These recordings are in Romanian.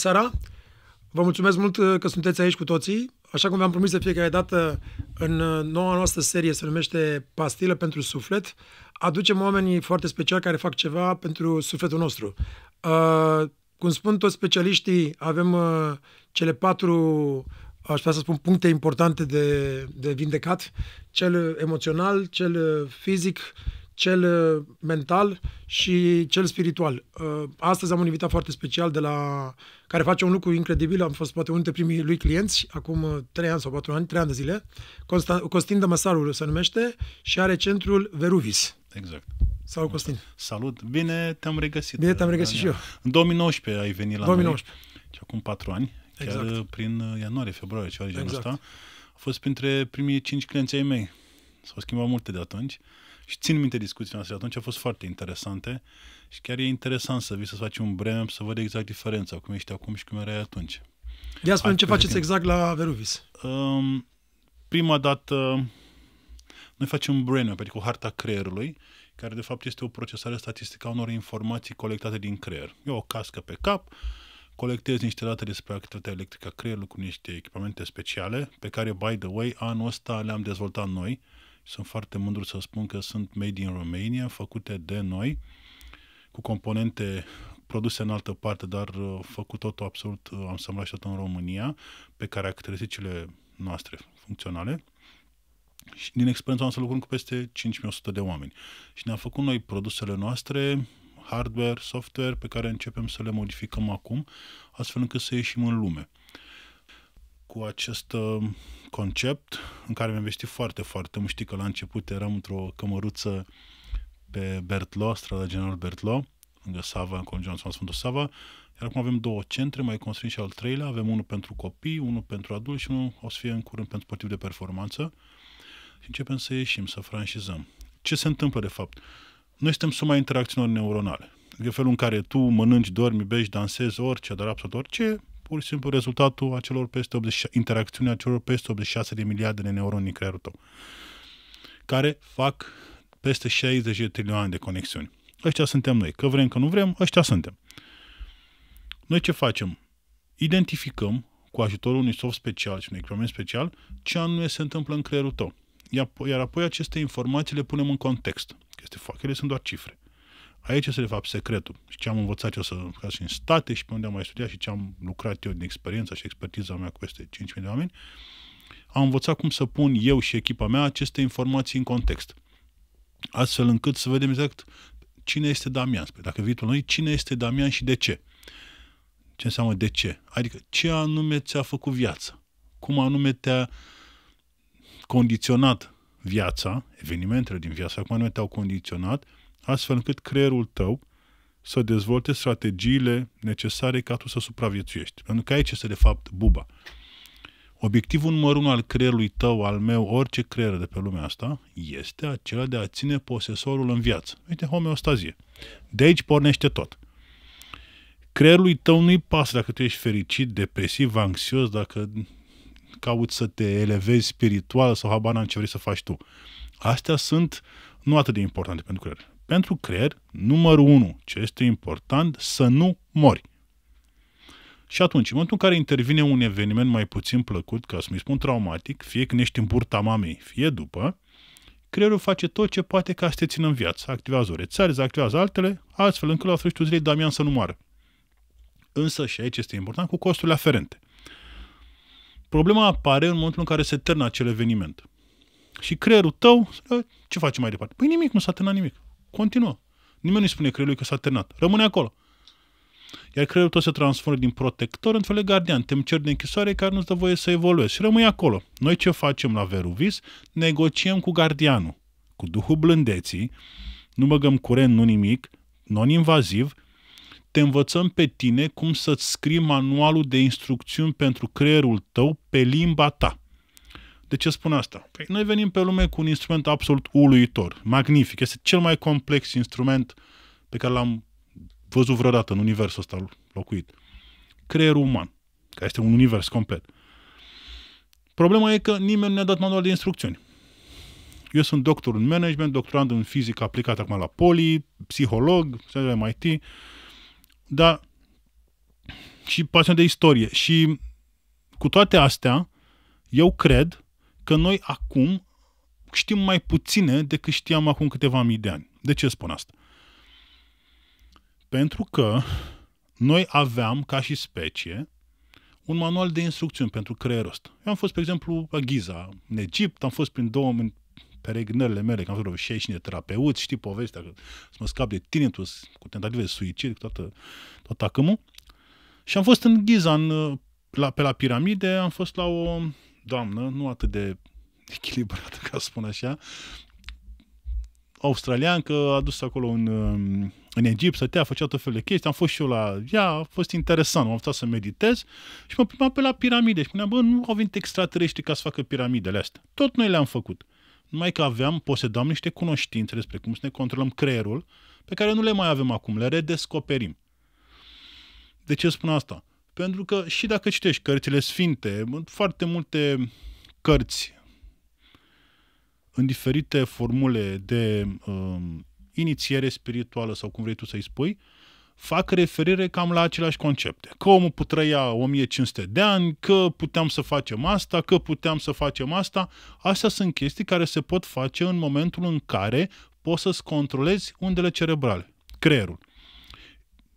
Bună seara! Vă mulțumesc mult uh, că sunteți aici cu toții. Așa cum v-am promis de fiecare dată în uh, noua noastră serie, se numește Pastilă pentru suflet, aducem oamenii foarte speciali care fac ceva pentru sufletul nostru. Uh, cum spun toți specialiștii, avem uh, cele patru aș putea să spun, puncte importante de, de vindecat, cel emoțional, cel uh, fizic cel uh, mental și cel spiritual. Uh, astăzi am un invitat foarte special de la care face un lucru incredibil, am fost poate unul dintre primii lui clienți, acum 3 uh, ani sau 4 ani, 3 ani de zile, Consta, Costin Dămăsarul se numește și are centrul Veruvis. Exact. Salut Costin. Salut, bine te-am regăsit. Bine te-am regăsit Dania. și eu. În 2019 ai venit la 2019. noi, și acum 4 ani, chiar exact. prin ianuarie, februarie, ceva de genul exact. ăsta. A fost printre primii 5 clienți ai mei. S-au schimbat multe de atunci. Și țin minte discuțiile noastre atunci, au fost foarte interesante și chiar e interesant să vii să faci un brand, să văd exact diferența, cum ești acum și cum erai atunci. Ia spune ce faceți exact la Veruvis. Um, prima dată noi facem un brainmap, adică o harta creierului, care de fapt este o procesare statistică a unor informații colectate din creier. Eu o cască pe cap, colectez niște date despre activitatea electrică a creierului cu niște echipamente speciale, pe care, by the way, anul ăsta le-am dezvoltat noi. Uh, sunt foarte mândru să spun că sunt made in Romania, făcute de noi, cu componente produse în altă parte, dar uh, făcut totul absolut, uh, am să tot în România, pe caracteristicile noastre funcționale. Și din experiența noastră lucrăm cu peste 5100 de oameni. Și ne-am făcut noi produsele noastre, hardware, software, pe care începem să le modificăm acum, astfel încât să ieșim în lume cu acest uh, concept în care am investit foarte, foarte mult. Știi că la început eram într-o cămăruță pe Bertlo, strada General Bertlo, lângă Sava, în conjuncția Sfântul, Sfântul Sava, iar acum avem două centre, mai construim și al treilea, avem unul pentru copii, unul pentru adulți și unul o să fie în curând pentru sportiv de performanță și începem să ieșim, să franșizăm. Ce se întâmplă de fapt? Noi suntem suma interacțiunilor neuronale. E felul în care tu mănânci, dormi, bești, dansezi, orice, dar absolut orice, pur și simplu rezultatul acelor peste 80, interacțiunea acelor peste 86 de miliarde de neuroni în creierul tău, care fac peste 60 de trilioane de conexiuni. Ăștia suntem noi. Că vrem, că nu vrem, ăștia suntem. Noi ce facem? Identificăm cu ajutorul unui soft special și unui echipament special ce anume se întâmplă în creierul tău. Iar apoi aceste informații le punem în context. Este, foarte, ele sunt doar cifre. Aici este, de fapt, secretul. Și ce am învățat eu să ca și în state și pe unde am mai studiat și ce am lucrat eu din experiența și expertiza mea cu peste 5.000 de oameni, am învățat cum să pun eu și echipa mea aceste informații în context. Astfel încât să vedem exact cine este Damian. Dacă vii tu noi, cine este Damian și de ce? Ce înseamnă de ce? Adică ce anume ți-a făcut viața? Cum anume te-a condiționat viața, evenimentele din viața. cum anume te-au condiționat astfel încât creierul tău să dezvolte strategiile necesare ca tu să supraviețuiești. Pentru că aici este, de fapt, buba. Obiectivul numărul unu al creierului tău, al meu, orice creier de pe lumea asta, este acela de a ține posesorul în viață. Uite, homeostazie. De aici pornește tot. Creierului tău nu-i pasă dacă tu ești fericit, depresiv, anxios, dacă cauți să te elevezi spiritual sau habana în ce vrei să faci tu. Astea sunt nu atât de importante pentru creier. Pentru creier, numărul 1, ce este important, să nu mori. Și atunci, în momentul în care intervine un eveniment mai puțin plăcut, ca să mi spun traumatic, fie când ești în burta mamei, fie după, creierul face tot ce poate ca să te țină în viață. Activează o rețea, activează altele, astfel încât la sfârșitul zilei Damian să nu moară. Însă și aici este important cu costurile aferente. Problema apare în momentul în care se termină acel eveniment. Și creierul tău, ce face mai departe? Păi nimic, nu s-a terminat nimic. Continuă. Nimeni nu-i spune creierului că s-a terminat. Rămâne acolo. Iar creierul tot se transformă din protector în fel de gardian, cer de închisoare care nu-ți dă voie să evoluezi. Și rămâi acolo. Noi ce facem la Veruvis? Negociem cu gardianul, cu duhul blândeții, nu băgăm curent, nu nimic, non-invaziv, te învățăm pe tine cum să-ți scrii manualul de instrucțiuni pentru creierul tău pe limba ta. De ce spun asta? Păi noi venim pe lume cu un instrument absolut uluitor, magnific. Este cel mai complex instrument pe care l-am văzut vreodată în universul ăsta locuit. Creierul uman, care este un univers complet. Problema e că nimeni nu ne-a dat manual de instrucțiuni. Eu sunt doctor în management, doctorand în fizică aplicată acum la poli, psiholog, MIT, dar și pasiune de istorie. Și cu toate astea, eu cred că noi acum știm mai puține decât știam acum câteva mii de ani. De ce spun asta? Pentru că noi aveam, ca și specie, un manual de instrucțiuni pentru creierul ăsta. Eu am fost, pe exemplu, la Giza, în Egipt, am fost prin două peregrinările mele, că am fost vreo 60 de terapeuți, știi povestea, că să mă scap de tinnitus, cu tentative de suicid, cu toată, toată acâmul. Și am fost în Giza, în, la, pe la piramide, am fost la o doamnă, nu atât de echilibrată, ca să spun așa, australiancă, a dus acolo în, um, în Egipt, a făcea tot felul de chestii, am fost și eu la ea, a fost interesant, am stat să meditez și mă primam pe la piramide și spuneam, bă, nu au venit extraterestri ca să facă piramidele astea. Tot noi le-am făcut. Numai că aveam, posedam niște cunoștințe despre cum să ne controlăm creierul, pe care nu le mai avem acum, le redescoperim. De ce spun asta? Pentru că și dacă citești cărțile sfinte, foarte multe cărți în diferite formule de um, inițiere spirituală sau cum vrei tu să-i spui, fac referire cam la aceleași concepte. Că omul putrăia 1500 de ani, că puteam să facem asta, că puteam să facem asta. Astea sunt chestii care se pot face în momentul în care poți să-ți controlezi undele cerebrale, creierul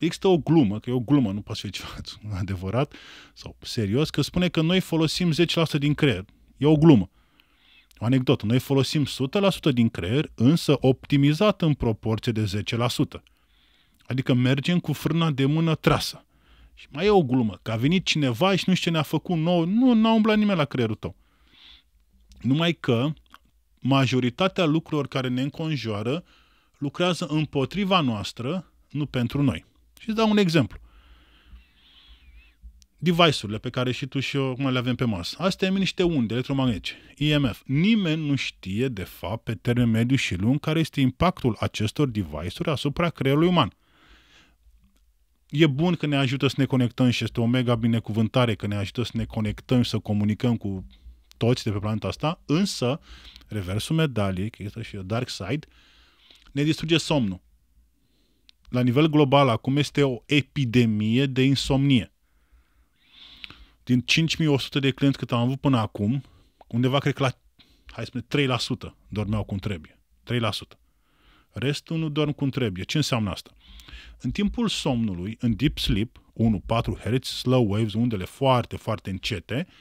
există o glumă, că e o glumă, nu poate fi ceva adevărat sau serios, că spune că noi folosim 10% din creier. E o glumă. O anecdotă. Noi folosim 100% din creier, însă optimizat în proporție de 10%. Adică mergem cu frâna de mână trasă. Și mai e o glumă, că a venit cineva și nu știu ce ne-a făcut nou, nu, n-a umblat nimeni la creierul tău. Numai că majoritatea lucrurilor care ne înconjoară lucrează împotriva noastră, nu pentru noi. Și dau un exemplu. Device-urile pe care și tu și eu le avem pe masă. Astea emit niște unde electromagnetice, IMF. Nimeni nu știe, de fapt, pe termen mediu și lung, care este impactul acestor device-uri asupra creierului uman. E bun că ne ajută să ne conectăm și este o mega binecuvântare că ne ajută să ne conectăm și să comunicăm cu toți de pe planeta asta, însă reversul medaliei, că este și dark side, ne distruge somnul la nivel global acum este o epidemie de insomnie. Din 5100 de clienți cât am avut până acum, undeva cred că la, hai să spunem, 3% dormeau cum trebuie. 3%. Restul nu dorm cum trebuie. Ce înseamnă asta? În timpul somnului, în deep sleep, 1-4 Hz, slow waves, undele foarte, foarte încete, uh,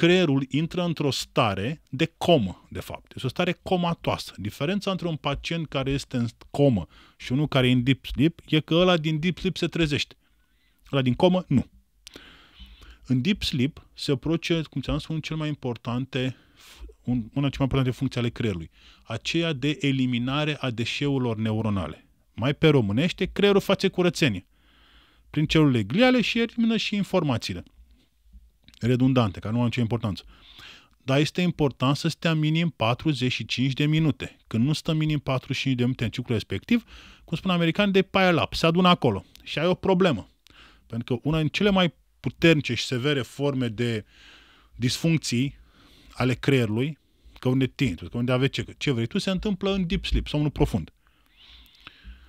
creierul intră într-o stare de comă, de fapt. Este o stare comatoasă. Diferența între un pacient care este în comă și unul care e în deep sleep e că ăla din deep sleep se trezește. Ăla din comă, nu. În deep sleep se produce, cum ți-am spus, cel mai importante una dintre mai importante funcție ale creierului, aceea de eliminare a deșeurilor neuronale. Mai pe românește, creierul face curățenie prin celulele gliale și elimină și informațiile redundante, care nu au nicio importanță. Dar este important să stea minim 45 de minute. Când nu stă minim 45 de minute în ciclu respectiv, cum spun americani, de pile up, se adună acolo. Și ai o problemă. Pentru că una din cele mai puternice și severe forme de disfuncții ale creierului, că unde tineri, că unde aveți ce, ce vrei tu, se întâmplă în deep sleep, somnul profund.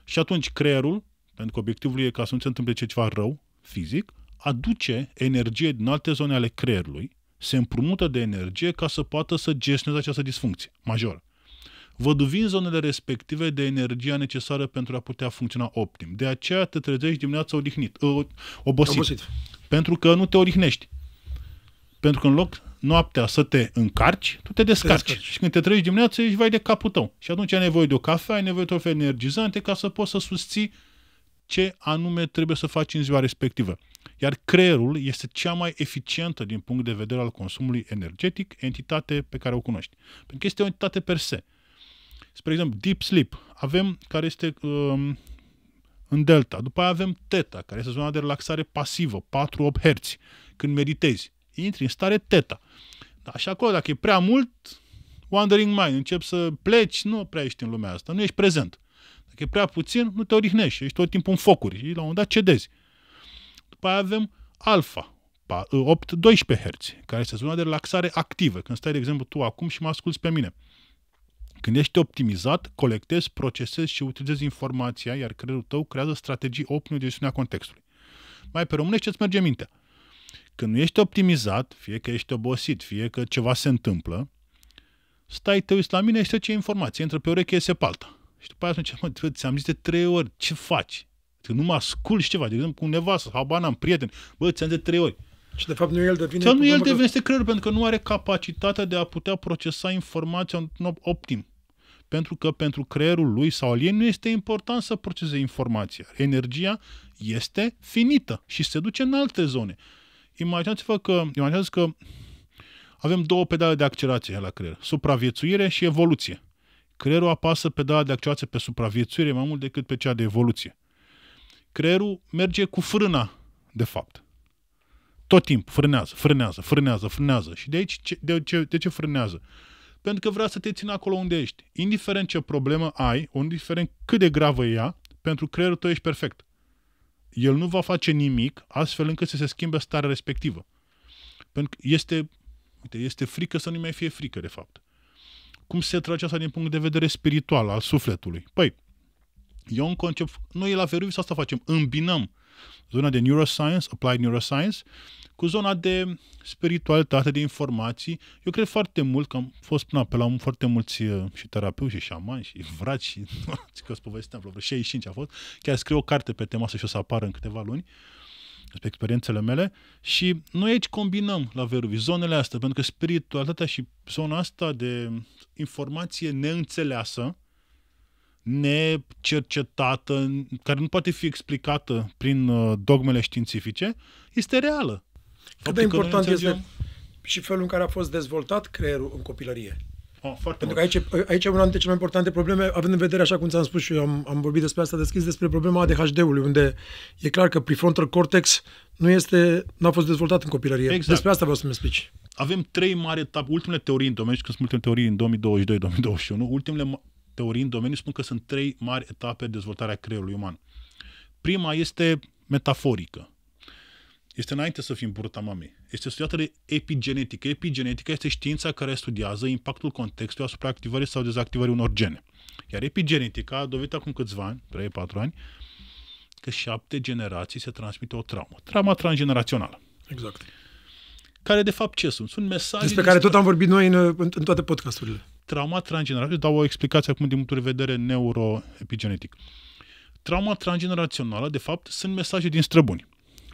Și atunci creierul, pentru că obiectivul e ca să nu se întâmple ceva rău fizic, aduce energie din alte zone ale creierului, se împrumută de energie ca să poată să gestioneze această disfuncție majoră. duvin zonele respective de energia necesară pentru a putea funcționa optim. De aceea te trezești dimineața odihnit, ă, obosit, obosit. Pentru că nu te odihnești. Pentru că în loc noaptea să te încarci, tu te descarci. Te descarci. Și când te trezești dimineața, ești vai de capul tău. Și atunci ai nevoie de o cafea, ai nevoie de o energizante ca să poți să susții ce anume trebuie să faci în ziua respectivă iar creierul este cea mai eficientă din punct de vedere al consumului energetic entitate pe care o cunoști. Pentru că este o entitate per se. Spre exemplu, deep sleep avem care este um, în delta. După aia avem teta, care este zona de relaxare pasivă, 4-8 Hz. Când meditezi, intri în stare teta. Dar și acolo, dacă e prea mult, wandering mind, începi să pleci, nu prea ești în lumea asta, nu ești prezent. Dacă e prea puțin, nu te odihnești, ești tot timpul în focuri și la un moment dat cedezi. După aia avem alfa, 8-12 Hz, care este zona de relaxare activă. Când stai, de exemplu, tu acum și mă asculți pe mine. Când ești optimizat, colectezi, procesezi și utilizezi informația, iar creierul tău creează strategii optime de gestiunea contextului. Mai pe românește îți merge mintea. Când nu ești optimizat, fie că ești obosit, fie că ceva se întâmplă, stai, te uiți la mine și ce informație, intră pe ureche, iese palta. Și după aceea, ți-am zis de trei ori, ce faci? Adică nu mă ascult și ceva, de exemplu, cu nevastă, habana, am prieten, bă, ți-am de trei ori. Și de fapt nu el devine... Sau nu el devine că... creierul, pentru că nu are capacitatea de a putea procesa informația în optim. Pentru că pentru creierul lui sau al ei nu este important să proceseze informația. Energia este finită și se duce în alte zone. Imaginați-vă că, imaginați că avem două pedale de accelerație la creier. Supraviețuire și evoluție. Creierul apasă pedala de accelerație pe supraviețuire mai mult decât pe cea de evoluție creierul merge cu frâna, de fapt. Tot timpul frânează, frânează, frânează, frânează. Și de aici de, ce, de ce frânează? Pentru că vrea să te țină acolo unde ești. Indiferent ce problemă ai, indiferent cât de gravă e ea, pentru creierul tău ești perfect. El nu va face nimic astfel încât să se schimbe starea respectivă. Pentru că este, uite, este frică să nu mai fie frică, de fapt. Cum se trage asta din punct de vedere spiritual al sufletului? Păi, E un concept, noi la Veruvis asta facem, îmbinăm zona de neuroscience, applied neuroscience, cu zona de spiritualitate, de informații. Eu cred foarte mult că am fost până pe la un foarte mulți uh, și terapeuți și șamani și vraci și că îți povesteam, vreo 65 a fost. Chiar scriu o carte pe tema asta și o să apară în câteva luni despre experiențele mele și noi aici combinăm la Veruvi zonele astea, pentru că spiritualitatea și zona asta de informație neînțeleasă, necercetată, care nu poate fi explicată prin uh, dogmele științifice, este reală. Cât de important înțelegem... este și felul în care a fost dezvoltat creierul în copilărie. Oh, foarte Pentru că aici, aici e una dintre cele mai importante probleme, având în vedere, așa cum ți-am spus și eu, am, am vorbit despre asta deschis, despre problema ADHD-ului, unde e clar că prefrontal cortex nu este, n-a fost dezvoltat în copilărie. Exact. Despre asta vreau să-mi explici. Avem trei mari etape, ultimele teorii în domeniu, când sunt ultimele teorii în 2022-2021, ultimele teorii în domeniu spun că sunt trei mari etape de dezvoltare a creierului uman. Prima este metaforică. Este înainte să fim purta mamei. Este studiată de epigenetică. Epigenetica este știința care studiază impactul contextului asupra activării sau dezactivării unor gene. Iar epigenetica a dovedit acum câțiva ani, 3-4 ani, că șapte generații se transmite o traumă. Trauma transgenerațională. Exact care de fapt ce sunt? Sunt mesaje... Despre care tot am vorbit noi în, în, în toate podcasturile trauma transgenerațională, dau o explicație acum din punctul de vedere neuroepigenetic. Trauma transgenerațională, de fapt, sunt mesaje din străbuni.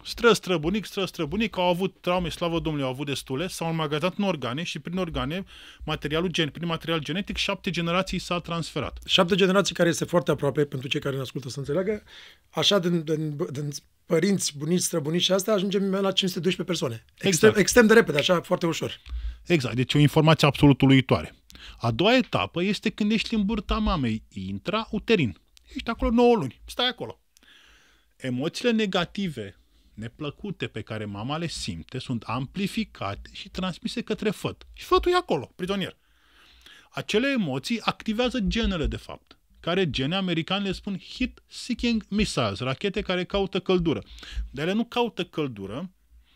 Stră, străbunic, stră, străbunic au avut traume, slavă Domnului, au avut destule, s-au înmagazat în organe și prin organe, materialul gen, prin material genetic, șapte generații s-a transferat. Șapte generații care este foarte aproape pentru cei care ne ascultă să înțeleagă. Așa, din, din, din părinți, bunici, străbunici și asta, ajungem la 512 persoane. Extrem, exact. extrem de repede, așa, foarte ușor. Exact, deci o informație absolut uluitoare. A doua etapă este când ești în burta mamei, intra uterin. Ești acolo 9 luni, stai acolo. Emoțiile negative, neplăcute pe care mama le simte sunt amplificate și transmise către făt. Și fătul e acolo, prizonier. Acele emoții activează genele, de fapt, care gene americane le spun hit-seeking missiles, rachete care caută căldură. Dar ele nu caută căldură,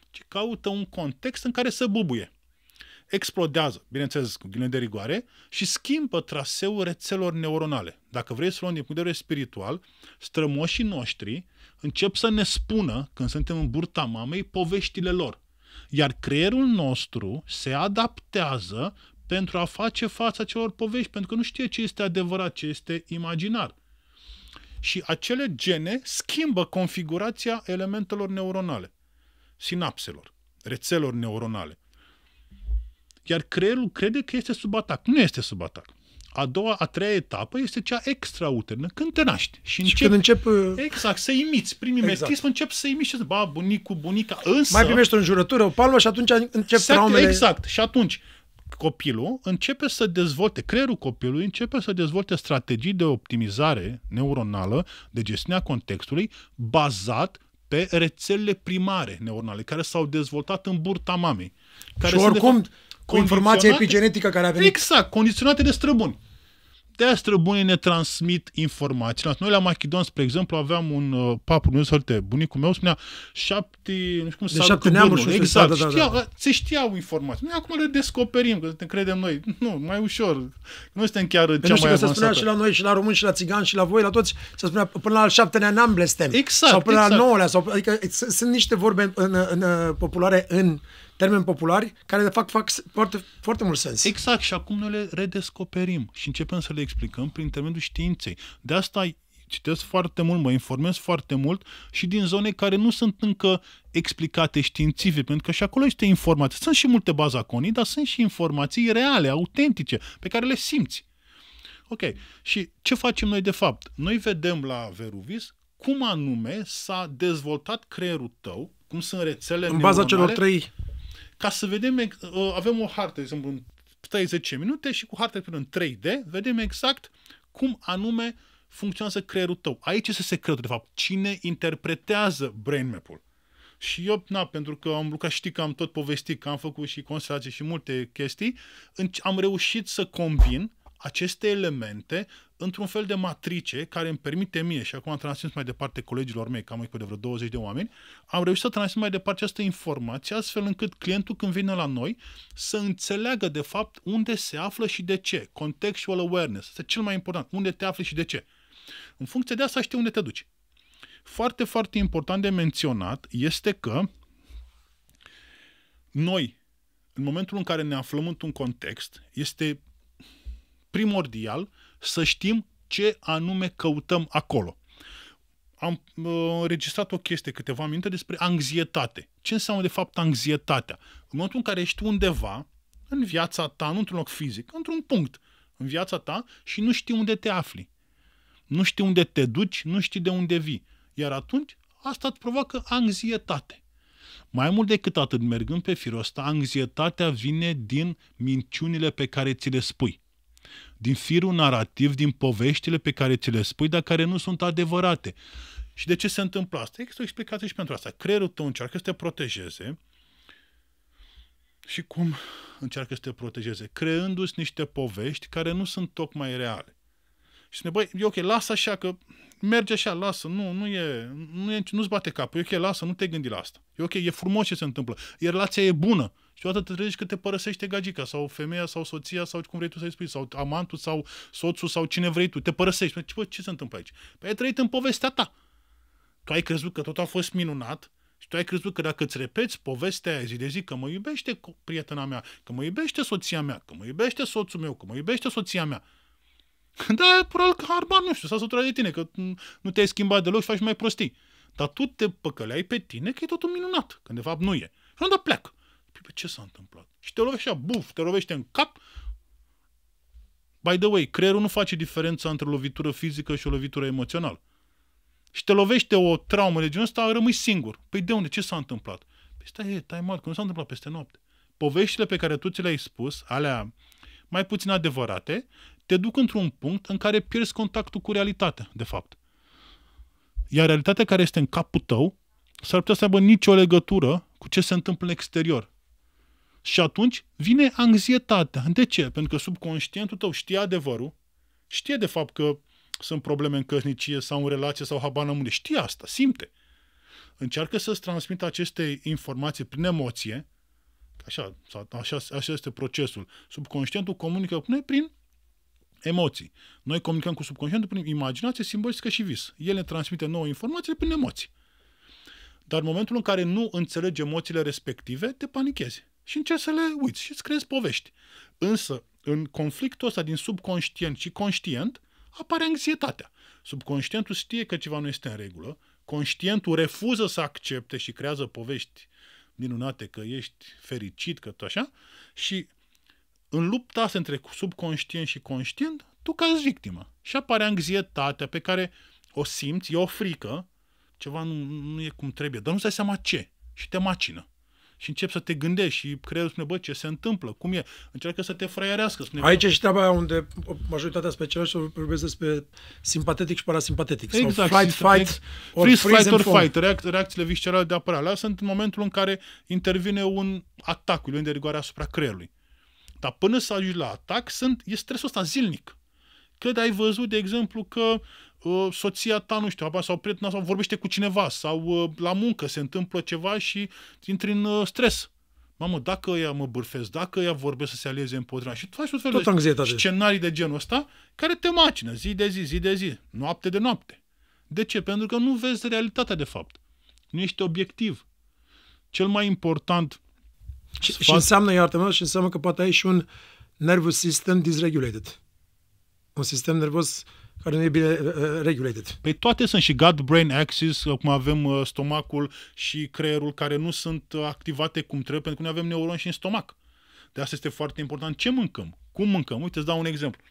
ci caută un context în care să bubuie explodează, bineînțeles cu ghilimele de rigoare, și schimbă traseul rețelor neuronale. Dacă vrei să luăm din punct de vedere spiritual, strămoșii noștri încep să ne spună, când suntem în burta mamei, poveștile lor. Iar creierul nostru se adaptează pentru a face fața celor povești, pentru că nu știe ce este adevărat, ce este imaginar. Și acele gene schimbă configurația elementelor neuronale, sinapselor, rețelor neuronale. Iar creierul crede că este sub atac. Nu este sub atac. A doua, a treia etapă este cea extrauternă, când te naști. Și, începi, când încep... Uh, exact, să imiți. Prin mimetism exact. încep să imiți. Ba, bunicul, bunica, însă... Mai primești o înjurătură, o palmă și atunci încep exact, traumele... Exact, și atunci copilul începe să dezvolte, creierul copilului începe să dezvolte strategii de optimizare neuronală, de gestiunea contextului, bazat pe rețelele primare neuronale, care s-au dezvoltat în burta mamei. Care și oricum, de fapt, cu informația epigenetică care a venit. Exact, condiționate de străbuni. De aia străbunii ne transmit informații. Noi la Machidon, spre exemplu, aveam un uh, nu meu, sorte, bunicul meu spunea șapte, nu știu cum, de șapte neamuri. Exact, da, da, da. știa, da. se știau informații. Noi acum le descoperim, că ne credem noi. Nu, mai ușor. Nu suntem chiar de cea nu știu, mai că se spunea și la noi, și la români, și la țigani, și la voi, la toți, se spunea până la al șaptenea n blestem. Exact. Sau până exact. la nouălea. Sau, adică sunt niște vorbe în, în, în, populare în termeni populari care de fapt fac foarte, foarte mult sens. Exact, și acum noi le redescoperim și începem să le explicăm prin intermediul științei. De asta citesc foarte mult, mă informez foarte mult și din zone care nu sunt încă explicate științific, pentru că și acolo este informație. Sunt și multe bazaconi, dar sunt și informații reale, autentice, pe care le simți. Ok, și ce facem noi de fapt? Noi vedem la Veruvis cum anume s-a dezvoltat creierul tău, cum sunt rețelele În baza celor trei ca să vedem, avem o hartă, de exemplu, în 30 minute și cu hartă în 3D, vedem exact cum anume funcționează creierul tău. Aici este secretul, de fapt. Cine interpretează brain map-ul? Și eu, na, pentru că am lucrat, știi că am tot povestit, că am făcut și constelații și multe chestii, am reușit să combin aceste elemente într-un fel de matrice care îmi permite mie, și acum am transmis mai departe colegilor mei, cam cu de vreo 20 de oameni, am reușit să transmit mai departe această informație, astfel încât clientul când vine la noi să înțeleagă de fapt unde se află și de ce. Contextual awareness este cel mai important. Unde te afli și de ce. În funcție de asta știi unde te duci. Foarte, foarte important de menționat este că noi, în momentul în care ne aflăm într-un context, este primordial să știm ce anume căutăm acolo. Am uh, înregistrat uh, o chestie câteva minute despre anxietate. Ce înseamnă de fapt anxietatea? În momentul în care ești undeva în viața ta, nu într-un loc fizic, într-un punct în viața ta și nu știi unde te afli. Nu știi unde te duci, nu știi de unde vii. Iar atunci asta îți provoacă anxietate. Mai mult decât atât, mergând pe firul ăsta, anxietatea vine din minciunile pe care ți le spui din firul narrativ, din poveștile pe care ți le spui, dar care nu sunt adevărate. Și de ce se întâmplă asta? Există o explicație și pentru asta. Creierul tău încearcă să te protejeze și cum încearcă să te protejeze? Creându-ți niște povești care nu sunt tocmai reale. Și spune, băi, e ok, lasă așa, că merge așa, lasă, nu, nu e, nu e nu-ți bate capul, e ok, lasă, nu te gândi la asta. E ok, e frumos ce se întâmplă, e relația e bună, și odată te trezești că te părăsește gagica sau femeia sau soția sau cum vrei tu să-i spui, sau amantul sau soțul sau cine vrei tu, te părăsești. Ce, păi, bă, ce se întâmplă aici? Păi ai trăit în povestea ta. Tu ai crezut că tot a fost minunat și tu ai crezut că dacă îți repeți povestea aia zi de zi, că mă iubește prietena mea, că mă iubește soția mea, că mă iubește soțul meu, că mă iubește soția mea, da, probabil că harbar, nu știu, s-a săturat de tine, că nu te-ai schimbat deloc și faci mai prostii. Dar tu te păcăleai pe tine că e totul minunat, când de fapt nu e. Și unde pleacă? Păi, ce s-a întâmplat? Și te lovește așa, buf, te lovește în cap. By the way, creierul nu face diferența între lovitură fizică și o lovitură emoțională. Și te lovește o traumă de genul ăsta, rămâi singur. Păi de unde? Ce s-a întâmplat? Păi stai, e, tai mal, că nu s-a întâmplat peste noapte. Poveștile pe care tu ți le-ai spus, alea mai puțin adevărate, te duc într-un punct în care pierzi contactul cu realitatea, de fapt. Iar realitatea care este în capul tău s-ar putea să aibă nicio legătură cu ce se întâmplă în exterior. Și atunci vine anxietatea. De ce? Pentru că subconștientul tău știe adevărul, știe de fapt că sunt probleme în căsnicie sau în relație sau habană unde. Știe asta, simte. Încearcă să-ți transmită aceste informații prin emoție, așa, așa, așa este procesul. Subconștientul comunică cu noi prin emoții. Noi comunicăm cu subconștientul prin imaginație, simbolică și vis. El ne transmite nouă informații prin emoții. Dar în momentul în care nu înțelegi emoțiile respective, te panichezi și încerci să le uiți și îți creezi povești. Însă, în conflictul ăsta din subconștient și conștient, apare anxietatea. Subconștientul știe că ceva nu este în regulă, conștientul refuză să accepte și creează povești minunate că ești fericit, că tu așa, și în lupta asta între subconștient și conștient, tu cazi victimă. Și apare anxietatea pe care o simți, e o frică, ceva nu, nu e cum trebuie, dar nu-ți dai seama ce și te macină și începi să te gândești și creierul spune, bă, ce se întâmplă, cum e, încearcă să te fraierească. Spune, Aici bă. și treaba unde majoritatea specialiștilor vorbesc despre simpatetic și parasimpatetic. Exact. Sau fight, fight, or freeze, fight or fight, reac- reacțiile viscerale de apărare. Alea sunt în momentul în care intervine un atac, un de rigoare asupra creierului. Dar până să ajungi la atac, sunt, e stresul ăsta zilnic. Cred ai văzut, de exemplu, că Uh, soția ta, nu știu, sau prietena sau vorbește cu cineva sau uh, la muncă se întâmplă ceva și intri în uh, stres. Mamă, dacă ea mă bârfesc, dacă ea vorbesc să se alieze împotriva și tu faci tot felul tot de scenarii de genul ăsta care te macină zi de zi, zi de zi, noapte de noapte. De ce? Pentru că nu vezi realitatea de fapt. Nu ești obiectiv. Cel mai important și, sfat... și înseamnă, iartă-mă, și înseamnă că poate ai și un nervous system dysregulated. Un sistem nervos uh, care nu e bine uh, uh, regulated. Păi toate sunt și gut brain axis, cum avem uh, stomacul și creierul care nu sunt uh, activate cum trebuie, pentru că noi avem neuroni și în stomac. De asta este foarte important ce mâncăm, cum mâncăm. Uite, îți dau un exemplu.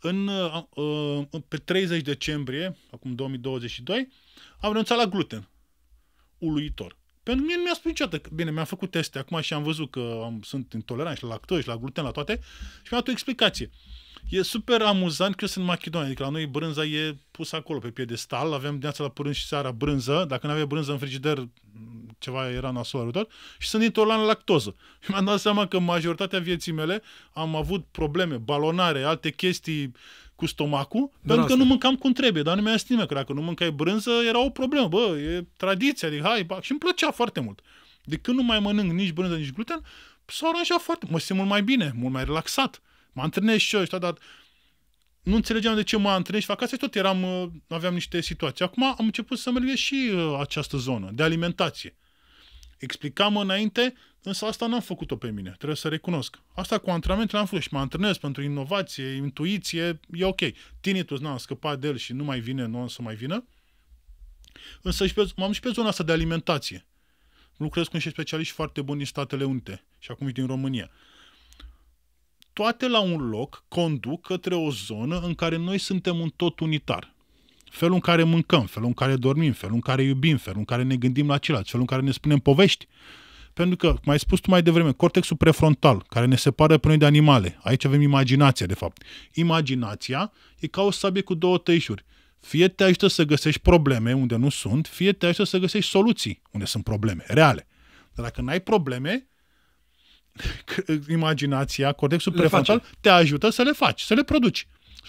În, uh, uh pe 30 decembrie, acum 2022, am renunțat la gluten. Uluitor. Pentru mine nu mi-a spus niciodată. Bine, mi-am făcut teste acum și am văzut că am, sunt intolerant și la lactoză și la gluten, la toate. Și mi-a dat o explicație. Uh, E super amuzant că eu sunt Macedonia, adică la noi brânza e pusă acolo pe piedestal, Avem dimineața la prânz și seara brânză, dacă nu avea brânză în frigider, ceva era nasol tot, și sunt intolerant la lactoză. Și mi-am dat seama că majoritatea vieții mele am avut probleme, balonare, alte chestii cu stomacul, Doar pentru asta. că nu mâncam cum trebuie, dar nu mi-a nimeni că dacă nu mâncai brânză era o problemă, bă, e tradiția, adică hai, ba. și îmi plăcea foarte mult. De când nu mai mănânc nici brânză, nici gluten, s au aranjat foarte, mă simt mult mai bine, mult mai relaxat mă antrenez și eu, știa, dar nu înțelegeam de ce mă antrenez și fac asta și tot eram, uh, aveam niște situații. Acum am început să merg și uh, această zonă de alimentație. Explicam înainte, însă asta n-am făcut-o pe mine, trebuie să recunosc. Asta cu antrenamentul am făcut și mă antrenez pentru inovație, intuiție, e ok. Tinnitus, n-am scăpat de el și nu mai vine, nu o să mai vină. Însă și pe, m-am și pe zona asta de alimentație. Lucrez cu niște specialiști foarte buni din Statele Unite și acum și din România toate la un loc conduc către o zonă în care noi suntem un tot unitar. Felul în care mâncăm, felul în care dormim, felul în care iubim, felul în care ne gândim la ceilalți, felul în care ne spunem povești. Pentru că, cum ai spus tu mai devreme, cortexul prefrontal, care ne separă pe noi de animale, aici avem imaginația, de fapt. Imaginația e ca o sabie cu două tăișuri. Fie te ajută să găsești probleme unde nu sunt, fie te ajută să găsești soluții unde sunt probleme, reale. Dar dacă n-ai probleme, imaginația, cortexul prefrontal te ajută să le faci, să le produci.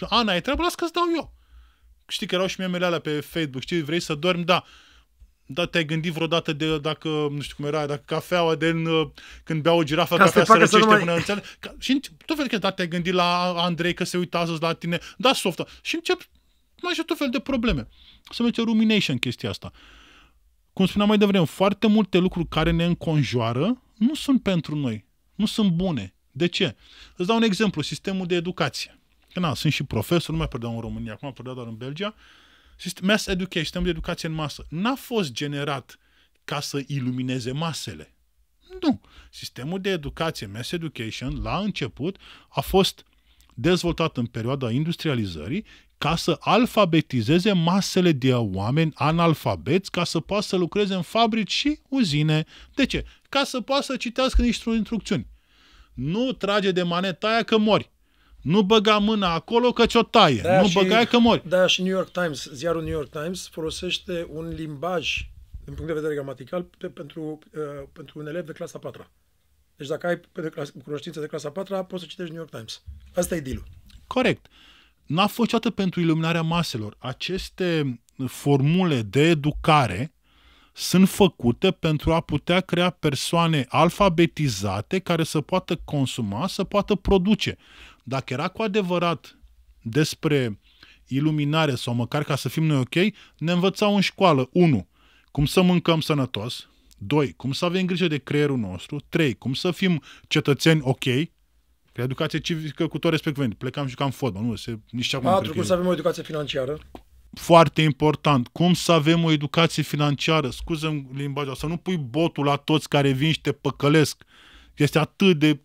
Ana, e treabă, las că-ți dau eu. Știi că erau și memele alea pe Facebook, știi, vrei să dormi, da. Dar te-ai gândit vreodată de dacă, nu știu cum era, dacă cafeaua de în, când bea o girafă, Ca cafea să răcește numai... până în Ca, Și tot felul de da, te-ai gândit la Andrei că se uită azi la tine, da, softă. Și încep mai și tot fel de probleme. Să merge rumination chestia asta. Cum spuneam mai devreme, foarte multe lucruri care ne înconjoară nu sunt pentru noi nu sunt bune. De ce? Îți dau un exemplu, sistemul de educație. Că na, sunt și profesor, nu mai predau în România, acum predau doar în Belgia. Mass education, sistemul de educație în masă, n-a fost generat ca să ilumineze masele. Nu. Sistemul de educație, mass education, la început a fost dezvoltat în perioada industrializării ca să alfabetizeze masele de oameni analfabeți ca să poată să lucreze în fabrici și uzine. De ce? ca să poată să citească niște instrucțiuni. Nu trage de maneta aia că mori. Nu băga mâna acolo că ți-o taie. Da, nu băga că mori. Da, și New York Times, ziarul New York Times folosește un limbaj din punct de vedere gramatical pe, pentru, uh, pentru un elev de clasa 4 Deci dacă ai de clas, cunoștință de clasa 4 poți să citești New York Times. Asta e deal Corect. N-a fost pentru iluminarea maselor. Aceste formule de educare sunt făcute pentru a putea crea persoane alfabetizate care să poată consuma, să poată produce. Dacă era cu adevărat despre iluminare sau măcar ca să fim noi ok, ne învățau în școală 1. Cum să mâncăm sănătos, 2. Cum să avem grijă de creierul nostru, 3. Cum să fim cetățeni ok, că educație civică cu tot respect cuvânt. Plecam și jucam fotbal, nu se nici acum. 4. Cum să avem o educație financiară foarte important, cum să avem o educație financiară, scuze mi limbajul, să nu pui botul la toți care vin și te păcălesc. Este atât de...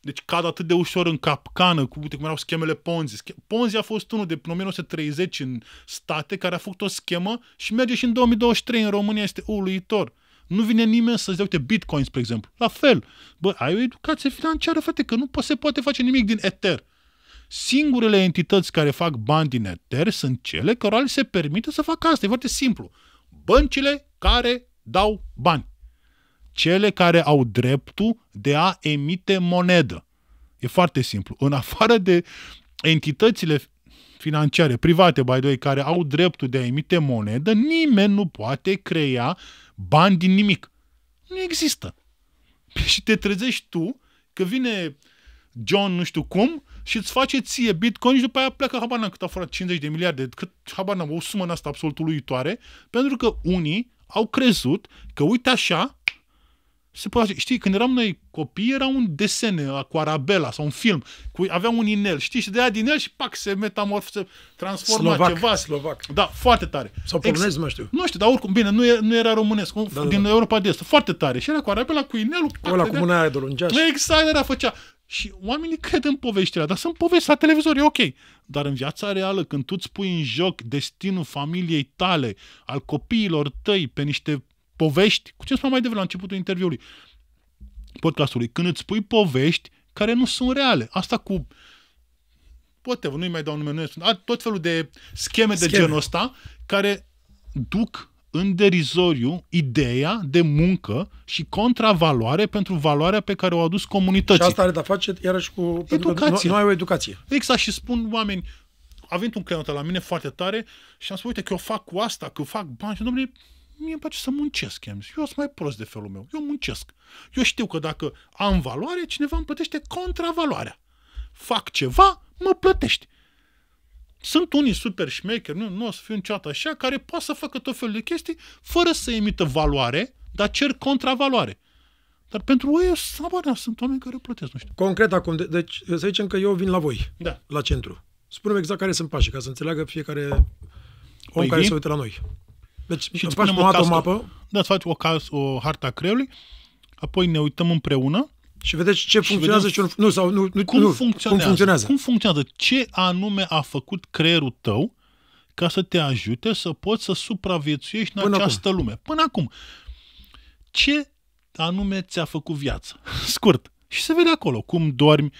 Deci cad atât de ușor în capcană, cu, uite cum erau schemele Ponzi. Ponzi a fost unul de 1930 în state care a făcut o schemă și merge și în 2023 în România, este uluitor. Nu vine nimeni să-ți dea, uite, bitcoins, pe exemplu. La fel. Bă, ai o educație financiară, frate, că nu se poate face nimic din Ether. Singurele entități care fac bani din Ether sunt cele care se permite să facă asta. E foarte simplu. Băncile care dau bani. Cele care au dreptul de a emite monedă. E foarte simplu. În afară de entitățile financiare private, by the way, care au dreptul de a emite monedă, nimeni nu poate crea bani din nimic. Nu există. Păi și te trezești tu că vine John nu știu cum și îți face ție Bitcoin și după aia pleacă habar n-am cât a furat 50 de miliarde, cât habar n-am, o sumă în asta absolut uluitoare, pentru că unii au crezut că uite așa se poate Știi, când eram noi copii, era un desen cu Arabela sau un film, cu, avea un inel, știi, și de aia din el și pac, se metamorf, se transforma slovac, ceva. Slovac. Da, foarte tare. Sau polonez, nu știu. Nu știu, dar oricum, bine, nu, e, nu era românesc, da, da din da, Europa de Est, foarte tare. Și era cu Arabela, cu inelul. Pac, Ăla cu mâna aia de lungeaș. Exact, era, făcea. Și oamenii cred în poveștile, dar sunt povești la televizor, e ok. Dar în viața reală, când tu îți pui în joc destinul familiei tale, al copiilor tăi, pe niște povești, cu ce spun mai devreme la începutul interviului, podcastului, când îți pui povești care nu sunt reale, asta cu poate, nu-i mai dau nume, nu tot felul de scheme, scheme de genul ăsta, care duc în derizoriu ideea de muncă și contravaloare pentru valoarea pe care o adus comunității. Și asta are de-a face iarăși cu... Educație. Nu, nu ai o educație. Exact, și spun oameni, a venit un client la mine foarte tare și am spus, uite, că eu fac cu asta, că eu fac bani și, domnule, mie îmi place să muncesc. am zis, eu sunt mai prost de felul meu, eu muncesc. Eu știu că dacă am valoare, cineva îmi plătește contravaloarea. Fac ceva, mă plătești. Sunt unii super șmecheri, nu, nu o să fiu niciodată așa, care pot să facă tot felul de chestii fără să emită valoare, dar cer contravaloare. Dar pentru ei, sabarea, sunt oameni care plătesc, nu știu. Concret acum, de, deci să zicem că eu vin la voi, da. la centru. Spune exact care sunt pașii, ca să înțeleagă fiecare om păi care vin? se uită la noi. Deci și îți faci o, o mapă. Da, îți faci o, o harta creului, apoi ne uităm împreună și vedeți ce și funcționează vedem, și nu, sau nu, nu, cum, nu funcționează, cum funcționează. Cum funcționează? Ce anume a făcut creierul tău ca să te ajute să poți să supraviețuiești în Până această acum. lume? Până acum. Ce anume ți-a făcut viața? Scurt. Și se vede acolo cum dormi,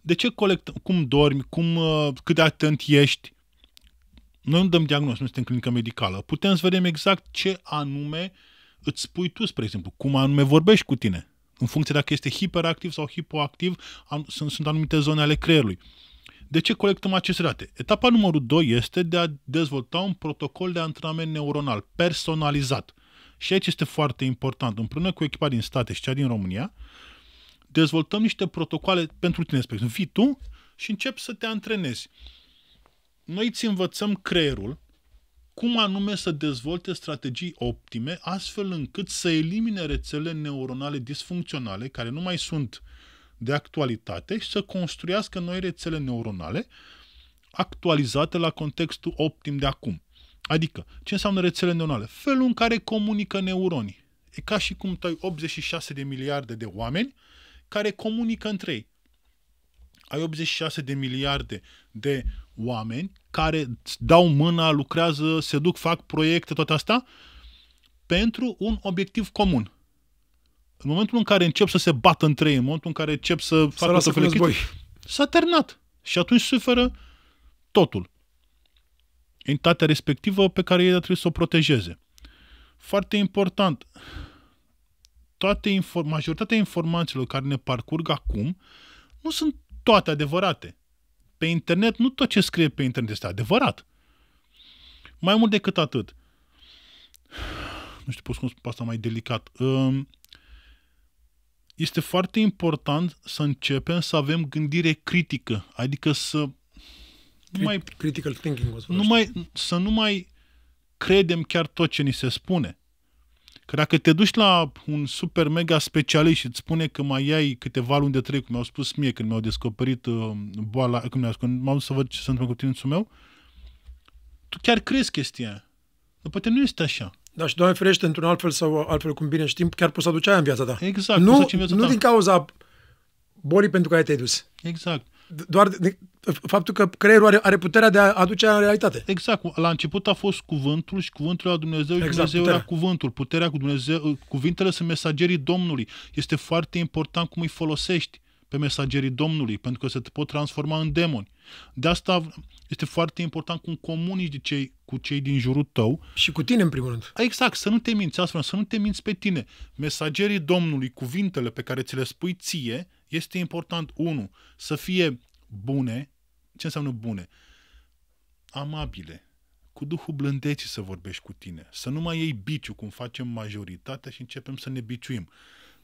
de ce colectăm, cum dormi, cum, uh, cât de atent ești. Noi nu dăm diagnos, nu suntem clinică medicală. Putem să vedem exact ce anume îți spui tu, spre exemplu, cum anume vorbești cu tine în funcție dacă este hiperactiv sau hipoactiv, am, sunt, sunt anumite zone ale creierului. De ce colectăm aceste date? Etapa numărul 2 este de a dezvolta un protocol de antrenament neuronal personalizat. Și aici este foarte important. Împreună cu echipa din state și cea din România, dezvoltăm niște protocoale pentru tine, spre exemplu. Vii tu și începi să te antrenezi. Noi îți învățăm creierul cum anume să dezvolte strategii optime astfel încât să elimine rețele neuronale disfuncționale care nu mai sunt de actualitate și să construiască noi rețele neuronale actualizate la contextul optim de acum. Adică, ce înseamnă rețele neuronale? Felul în care comunică neuronii. E ca și cum tu ai 86 de miliarde de oameni care comunică între ei. Ai 86 de miliarde de oameni care dau mâna, lucrează, se duc, fac proiecte, tot asta, pentru un obiectiv comun. În momentul în care încep să se bată între ei, în momentul în care încep să facă să fie s-a terminat. Și atunci suferă totul. Entitatea respectivă pe care ei trebuie să o protejeze. Foarte important, toate inform- majoritatea informațiilor care ne parcurg acum nu sunt toate adevărate pe internet, nu tot ce scrie pe internet este adevărat. Mai mult decât atât, nu știu, pot spun asta mai delicat, um, este foarte important să începem să avem gândire critică, adică să nu mai, critical thinking, o să nu mai, să nu mai credem chiar tot ce ni se spune. Că dacă te duci la un super mega specialist și îți spune că mai ai câteva luni de trei, cum mi-au spus mie când mi-au descoperit uh, boala, când, mi-au, când m am dus să văd ce se întâmplă cu tințul meu, tu chiar crezi chestia aia. Dar poate nu este așa. Da, și Doamne ferește, într-un alt fel sau altfel, cum bine știm, chiar poți să aduci aia în viața ta. Exact. Nu, viața nu ta. din cauza bolii pentru care te-ai dus. Exact doar de, faptul că creierul are, are puterea de a aduce în realitate. Exact. La început a fost cuvântul și cuvântul la Dumnezeu exact, Dumnezeu puterea. era cuvântul. Puterea cu Dumnezeu, cuvintele sunt mesagerii Domnului. Este foarte important cum îi folosești pe mesagerii Domnului, pentru că se te pot transforma în demoni. De asta este foarte important cum comunici de cei, cu cei din jurul tău. Și cu tine, în primul rând. Exact, să nu te minți, astfel, să nu te minți pe tine. Mesagerii Domnului, cuvintele pe care ți le spui ție, este important, unu, să fie bune. Ce înseamnă bune? Amabile. Cu duhul blândeții să vorbești cu tine. Să nu mai iei biciu, cum facem majoritatea și începem să ne biciuim.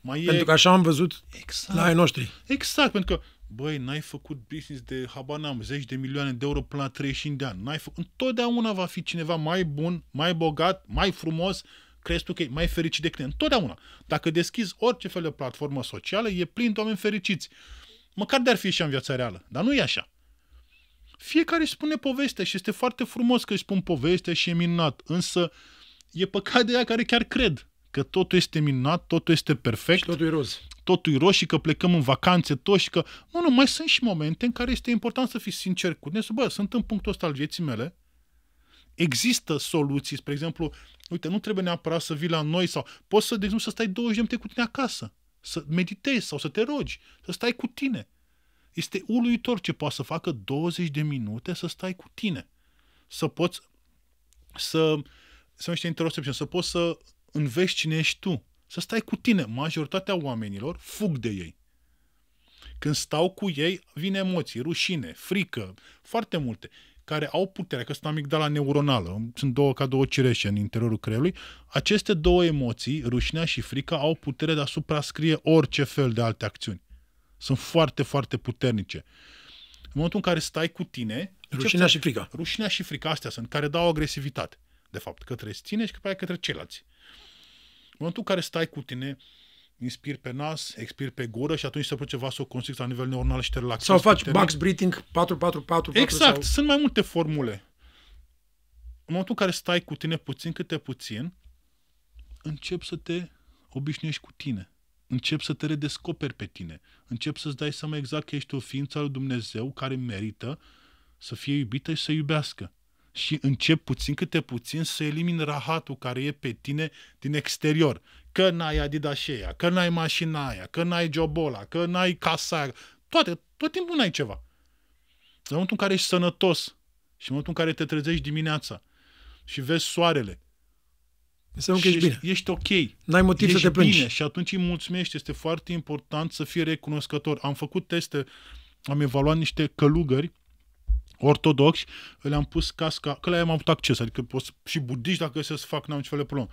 Mai pentru e... că așa am văzut exact. la ai noștri. Exact, pentru că, băi, n-ai făcut business de habanam, zeci de milioane de euro până la 35 de ani. N-ai făcut... Întotdeauna va fi cineva mai bun, mai bogat, mai frumos, crezi tu că e mai fericit decât tine. Întotdeauna. Dacă deschizi orice fel de platformă socială, e plin de oameni fericiți. Măcar de-ar fi și în viața reală. Dar nu e așa. Fiecare își spune poveste și este foarte frumos că își spun poveste și e minunat. Însă e păcat de ea care chiar cred că totul este minunat, totul este perfect. Și totul e roz. Totul e roz și că plecăm în vacanțe toți și că... Nu, nu, mai sunt și momente în care este important să fii sincer cu tine. Bă, sunt în punctul ăsta al vieții mele există soluții, spre exemplu, uite, nu trebuie neapărat să vii la noi sau poți să, de exemplu, să stai 20 de minute cu tine acasă, să meditezi sau să te rogi, să stai cu tine. Este uluitor ce poate să facă 20 de minute să stai cu tine. Să poți să, să numește interoception, să poți să înveți cine ești tu. Să stai cu tine. Majoritatea oamenilor fug de ei. Când stau cu ei, vin emoții, rușine, frică, foarte multe care au puterea, că sunt amigdala neuronală, sunt două ca două cireșe în interiorul creierului, aceste două emoții, rușinea și frica, au putere de a suprascrie orice fel de alte acțiuni. Sunt foarte, foarte puternice. În momentul în care stai cu tine... Rușinea și frica. Rușinea și frica, astea sunt, care dau agresivitate, de fapt, către tine și către ceilalți. În momentul în care stai cu tine, inspir pe nas, expir pe gură și atunci se produce vasoconstricție la nivel neuronal și te relaxezi. Sau faci box breathing 4-4-4. Exact, sau... sunt mai multe formule. În momentul în care stai cu tine puțin câte puțin, încep să te obișnuiești cu tine. Încep să te redescoperi pe tine. Încep să-ți dai seama exact că ești o ființă al lui Dumnezeu care merită să fie iubită și să iubească și încep puțin câte puțin să elimini rahatul care e pe tine din exterior că n-ai adidașeia, că n-ai mașina aia, că n-ai jobola, că n-ai casar, toate, tot timpul n-ai ceva. În momentul în care ești sănătos și în momentul în care te trezești dimineața și vezi soarele, să nu ești bine. Ești ok. N-ai motiv ești să te plângi. Bine și atunci îi mulțumești. Este foarte important să fii recunoscător. Am făcut teste, am evaluat niște călugări ortodoxi, le-am pus casca, că le am avut acces, adică pot și budiști dacă se fac, n-am nicio problemă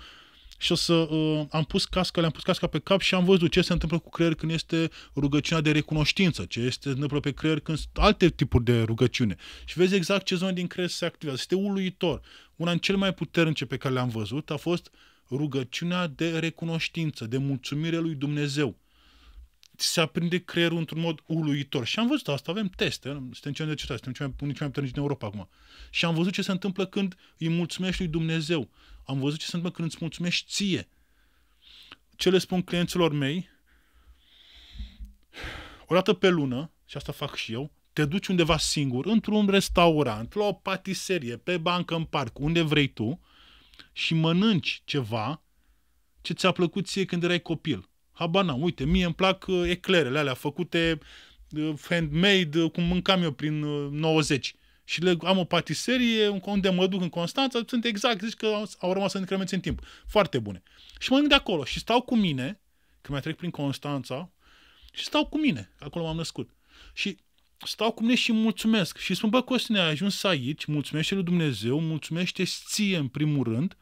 și o să uh, am pus casca, le-am pus casca pe cap și am văzut ce se întâmplă cu creier când este rugăciunea de recunoștință, ce este, întâmplă pe creier când sunt alte tipuri de rugăciune. Și vezi exact ce zone din creier se activează. Este uluitor. Una în cele mai puternice pe care le-am văzut a fost rugăciunea de recunoștință, de mulțumire lui Dumnezeu. Se aprinde creierul într-un mod uluitor. Și am văzut asta, avem teste, suntem cei de de suntem cei mai, cei mai puternici din Europa acum. Și am văzut ce se întâmplă când îi mulțumești lui Dumnezeu am văzut ce se întâmplă când îți mulțumești ție. Ce le spun clienților mei? O dată pe lună, și asta fac și eu, te duci undeva singur, într-un restaurant, la o patiserie, pe bancă, în parc, unde vrei tu, și mănânci ceva ce ți-a plăcut ție când erai copil. Habana, uite, mie îmi plac uh, eclerele alea făcute uh, handmade, uh, cum mâncam eu prin 90 și le, am o patiserie unde mă duc în Constanța, sunt exact, zici că au, au rămas să încremeți în timp. Foarte bune. Și mănânc de acolo și stau cu mine, că mai trec prin Constanța, și stau cu mine, acolo m-am născut. Și stau cu mine și mulțumesc. Și spun, bă, Costine, ai ajuns aici, mulțumește lui Dumnezeu, mulțumește ție în primul rând,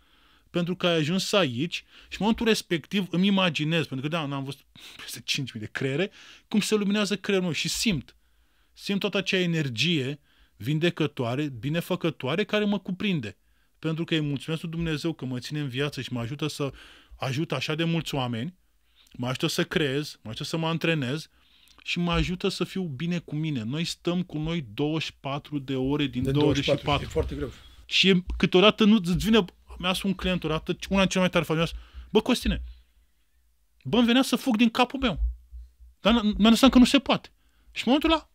pentru că ai ajuns aici și în momentul respectiv îmi imaginez, pentru că da, n-am văzut peste 5.000 de creiere, cum se luminează creierul meu și simt. Simt toată acea energie vindecătoare, binefăcătoare, care mă cuprinde. Pentru că îi mulțumesc lui Dumnezeu că mă ține în viață și mă ajută să ajut așa de mulți oameni, mă ajută să creez, mă ajută să mă antrenez și mă ajută să fiu bine cu mine. Noi stăm cu noi 24 de ore din de 24. 24. E foarte greu. Și e, câteodată nu îți vine, mi-a spus un client odată, una dintre mai tare familie, bă, Costine, bă, îmi venea să fug din capul meu. Dar mi-am că nu se poate. Și în momentul ăla,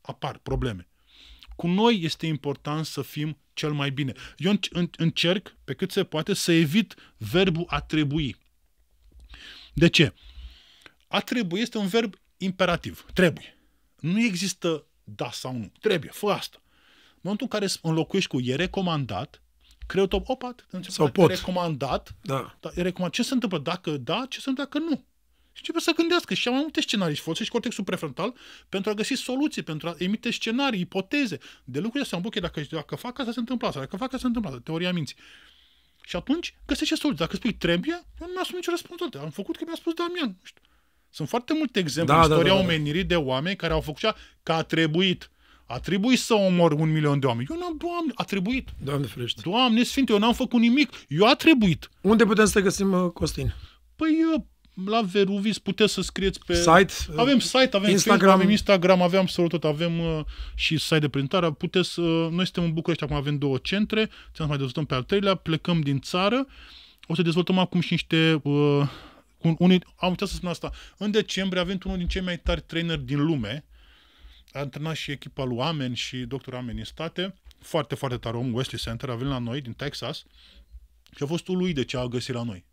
apar probleme cu noi este important să fim cel mai bine. Eu încerc, pe cât se poate, să evit verbul a trebui. De ce? A trebui este un verb imperativ. Trebuie. Nu există da sau nu. Trebuie. Fă asta. În momentul în care înlocuiești cu e recomandat, creu tău, opa, sau pot. recomandat, da. Da, e recomandat. Ce se întâmplă dacă da, ce se întâmplă dacă nu? începe să gândească și mai multe scenarii și folosești cortexul prefrontal pentru a găsi soluții, pentru a emite scenarii, ipoteze de lucruri astea. Ok, dacă, dacă fac asta, se întâmplă asta, dacă fac asta, se întâmplă asta, teoria minții. Și atunci găsește soluții. Dacă spui trebuie, eu nu mi-asum nicio răspunsul. Am făcut că mi-a spus Damian. Nu știu. Sunt foarte multe exemple da, în da, istoria da, da, da. omenirii de oameni care au făcut cea că a trebuit. A trebuit să omor un milion de oameni. Eu n-am, Doamne, a trebuit. Doamne ferește. Doamne Sfinte, eu n-am făcut nimic. Eu a trebuit. Unde putem să te găsim, uh, Costin? Păi eu, uh, la Veruvis puteți să scrieți pe... Site? Avem site, avem uh, Instagram. Facebook, avem Instagram, avem absolut tot, avem uh, și site de printare Puteți, uh, noi suntem în București, acum avem două centre, ți-am mai dezvoltăm pe al treilea, plecăm din țară, o să dezvoltăm acum și niște... Uh, cu unii, am uitat să spun asta. În decembrie avem unul din cei mai tari trainer din lume, a antrenat și echipa lui Amen și doctor Amen în state, foarte, foarte tare om, Wesley Center, a venit la noi din Texas și a fost lui de ce a găsit la noi.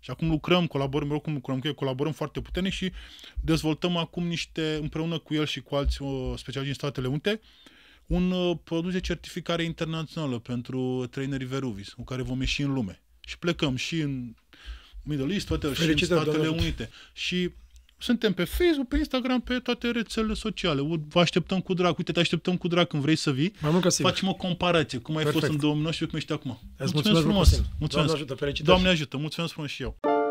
Și acum lucrăm, colaborăm, oricum lucrăm cu el, colaborăm foarte puternic și dezvoltăm acum niște, împreună cu el și cu alți uh, specialiști din Statele Unite, un uh, produs de certificare internațională pentru trainerii Veruvis, cu care vom ieși în lume. Și plecăm și în Middle East, toate, și în Statele Unite. Și suntem pe Facebook, pe Instagram, pe toate rețelele sociale. Vă așteptăm cu drag. Uite, te așteptăm cu drag când vrei să vii. Mai mult ca sigur. Facem o comparație. Cum ai Perfect. fost în 2019 și cum ești acum. Mulțumesc, mulțumesc frumos. Mulțumesc. Doamne ajută, felicitări. Doamne ajută. Mulțumesc frumos și eu.